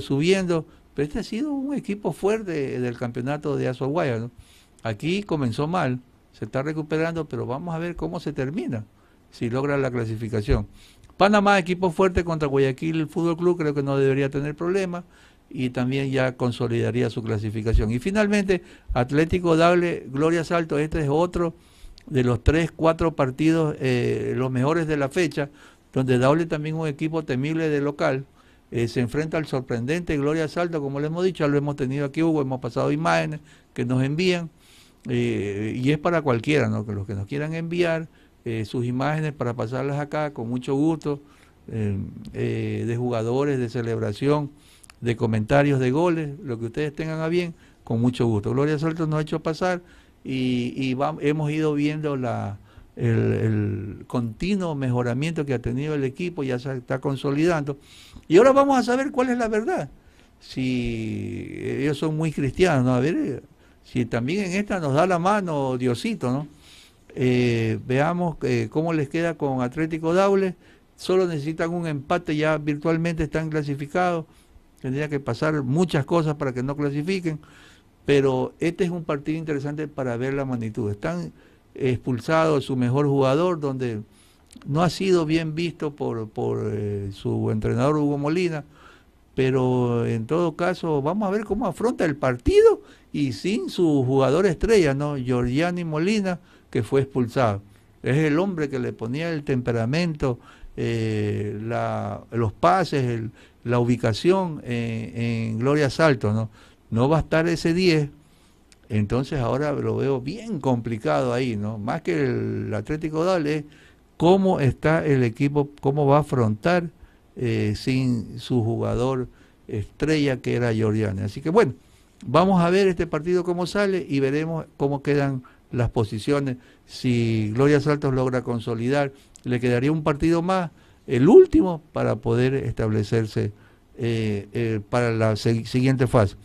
subiendo, pero este ha sido un equipo fuerte del campeonato de Azuaguaya. Aquí comenzó mal, se está recuperando, pero vamos a ver cómo se termina, si logra la clasificación. Panamá, equipo fuerte contra Guayaquil el Fútbol Club, creo que no debería tener problema y también ya consolidaría su clasificación. Y finalmente, Atlético Dable, Gloria Salto, este es otro de los tres, cuatro partidos, eh, los mejores de la fecha, donde Dable también un equipo temible de local eh, se enfrenta al sorprendente Gloria Salto, como le hemos dicho, ya lo hemos tenido aquí, Hugo, hemos pasado imágenes que nos envían, eh, y es para cualquiera, ¿no? que los que nos quieran enviar eh, sus imágenes para pasarlas acá, con mucho gusto, de jugadores, de celebración, de comentarios, de goles, lo que ustedes tengan a bien, con mucho gusto. Gloria Salto nos ha hecho pasar y, hemos ido viendo la el, continuo mejoramiento que ha tenido el equipo, ya se está consolidando. Y ahora vamos a saber cuál es la verdad. Si ellos son muy cristianos, ¿no? a ver, si también en esta nos da la mano Diosito, ¿no? Eh, veamos eh, cómo les queda con Atlético Daule. Solo necesitan un empate, ya virtualmente están clasificados. Tendría que pasar muchas cosas para que no clasifiquen. Pero este es un partido interesante para ver la magnitud. Están expulsado su mejor jugador, donde no ha sido bien visto por, por eh, su entrenador Hugo Molina, pero en todo caso vamos a ver cómo afronta el partido y sin su jugador estrella, ¿no? Giorgiani Molina, que fue expulsado. Es el hombre que le ponía el temperamento, eh, los pases, la ubicación en, eh, en Gloria Salto, ¿no? No va a estar ese 10 entonces ahora lo veo bien complicado ahí, ¿no? Más que el Atlético Dale, cómo está el equipo, cómo va a afrontar eh, sin su jugador estrella que era Jordiane. Así que bueno, vamos a ver este partido cómo sale y veremos cómo quedan las posiciones. Si Gloria Saltos logra consolidar, le quedaría un partido más, el último, para poder establecerse eh, eh, para la siguiente fase.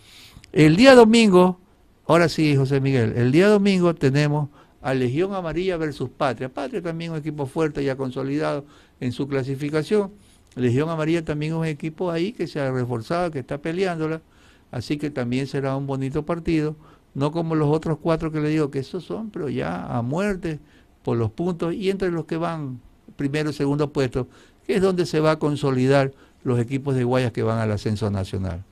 El día domingo Ahora sí, José Miguel, el día domingo tenemos a Legión Amarilla versus Patria. Patria también es un equipo fuerte y ya consolidado en su clasificación. Legión Amarilla también es un equipo ahí que se ha reforzado, que está peleándola. Así que también será un bonito partido. No como los otros cuatro que le digo, que esos son, pero ya a muerte por los puntos y entre los que van primero y segundo puesto, que es donde se va a consolidar los equipos de Guayas que van al ascenso nacional.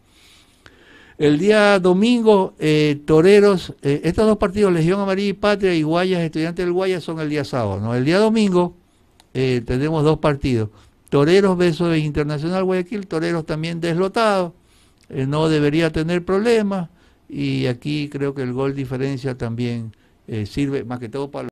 El día domingo, eh, Toreros, eh, estos dos partidos, Legión Amarilla y Patria y Guayas, Estudiantes del Guayas, son el día sábado. ¿no? El día domingo eh, tenemos dos partidos. Toreros de Internacional Guayaquil, Toreros también deslotado, no debería tener problemas y aquí creo que el gol diferencia también sirve más que todo para...